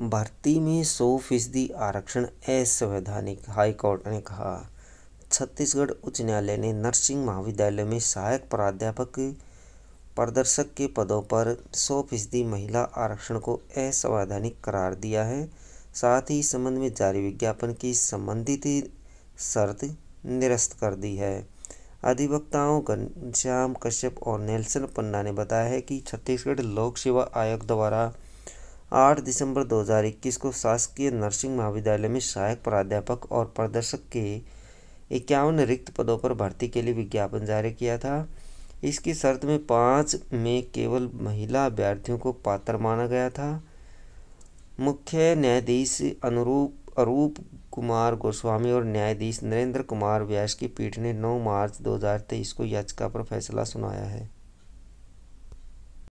भर्ती में सौ फीसदी आरक्षण असंवैधानिक हाईकोर्ट ने कहा छत्तीसगढ़ उच्च न्यायालय ने नर्सिंग महाविद्यालय में सहायक प्राध्यापक प्रदर्शक के पदों पर सौ फीसदी महिला आरक्षण को असंवैधानिक करार दिया है साथ ही इस संबंध में जारी विज्ञापन की संबंधित शर्त निरस्त कर दी है अधिवक्ताओं घनश्याम कश्यप और नेल्सन पन्ना ने बताया है कि छत्तीसगढ़ लोक सेवा आयोग द्वारा आठ दिसंबर 2021 को शासकीय नर्सिंग महाविद्यालय में सहायक प्राध्यापक और प्रदर्शक के इक्यावन रिक्त पदों पर भर्ती के लिए विज्ञापन जारी किया था इसकी शर्त में पाँच में केवल महिला अभ्यर्थियों को पात्र माना गया था मुख्य न्यायाधीश अनुरूप अरूप कुमार गोस्वामी और न्यायाधीश नरेंद्र कुमार व्यास की पीठ ने 9 मार्च 2023 को याचिका पर फैसला सुनाया है